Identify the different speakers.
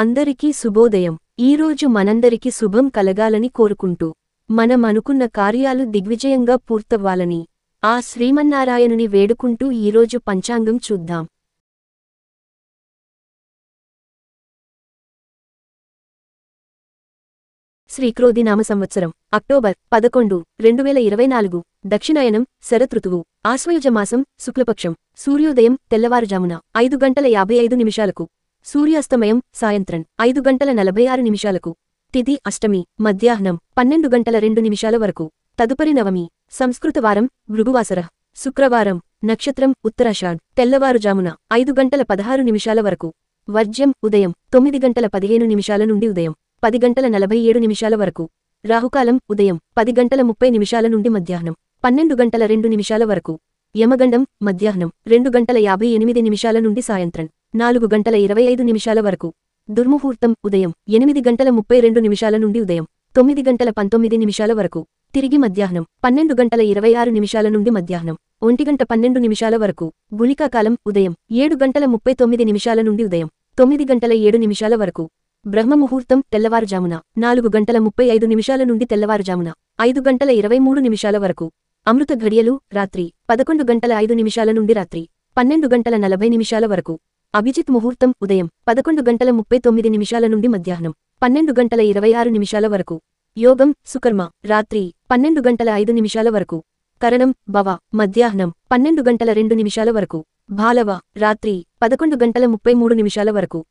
Speaker 1: అందరికీ శుభోదయం ఈరోజు మనందరికీ శుభం కలగాలని కోరుకుంటూ మనం అనుకున్న కార్యాలు దిగ్విజయంగా పూర్తవ్వాలని ఆ శ్రీమన్నారాయణుని వేడుకుంటూ
Speaker 2: ఈరోజు పంచాంగం చూద్దాం నామ సంవత్సరం అక్టోబర్
Speaker 1: పదకొండు రెండు వేల ఇరవై నాలుగు దక్షిణాయనం శరతృతువు ఆశ్వయుజమాసం శుక్లపక్షం సూర్యోదయం తెల్లవారుజామున ఐదు గంటల యాభై ఐదు నిమిషాలకు సూర్యాస్తమయం సాయంత్రం ఐదు గంటల నలభై ఆరు నిమిషాలకు తిది అష్టమి మధ్యాహ్నం పన్నెండు గంటల రెండు నిమిషాల వరకు తదుపరి నవమి సంస్కృత వారం భృగువాసర శుక్రవారం నక్షత్రం ఉత్తరాషాఢ్ తెల్లవారుజామున ఐదు గంటల పదహారు నిమిషాల వరకు వర్జ్యం ఉదయం తొమ్మిది గంటల పదిహేను నిమిషాల నుండి ఉదయం పది గంటల నలభై ఏడు నిమిషాల వరకు రాహుకాలం ఉదయం పది గంటల ముప్పై నిమిషాల నుండి మధ్యాహ్నం పన్నెండు గంటల రెండు నిమిషాల వరకు యమగండం మధ్యాహ్నం రెండు గంటల యాభై ఎనిమిది నిమిషాల నుండి సాయంత్రం నాలుగు గంటల ఇరవై ఐదు నిమిషాల వరకు దుర్ముహూర్తం ఉదయం ఎనిమిది గంటల ముప్పై రెండు నిమిషాల నుండి ఉదయం తొమ్మిది గంటల పంతొమ్మిది నిమిషాల వరకు తిరిగి మధ్యాహ్నం పన్నెండు గంటల ఇరవై ఆరు నిమిషాల నుండి మధ్యాహ్నం ఒంటిగంట పన్నెండు నిమిషాల వరకు గుళికాకాలం ఉదయం ఏడు గంటల ముప్పై తొమ్మిది నిమిషాల నుండి ఉదయం తొమ్మిది గంటల ఏడు నిమిషాల వరకు బ్రహ్మముహూర్తం తెల్లవారుజామున నాలుగు గంటల ముప్పై ఐదు నిమిషాల నుండి తెల్లవారుజామున ఐదు గంటల ఇరవై మూడు నిమిషాల వరకు అమృత ఘడియలు రాత్రి పదకొండు గంటల ఐదు నిమిషాల నుండి రాత్రి పన్నెండు గంటల నలభై నిమిషాల వరకు అభిజిత్ ముహూర్తం ఉదయం పదకొండు గంటల ముప్పై తొమ్మిది నిమిషాల నుండి మధ్యాహ్నం పన్నెండు గంటల ఇరవై ఆరు నిమిషాల వరకు యోగం సుకర్మ రాత్రి పన్నెండు గంటల ఐదు నిమిషాల వరకు కరణం భవ మధ్యాహ్నం పన్నెండు గంటల రెండు నిమిషాల వరకు భాలవ రాత్రి పదకొండు గంటల ముప్పై మూడు నిమిషాల వరకు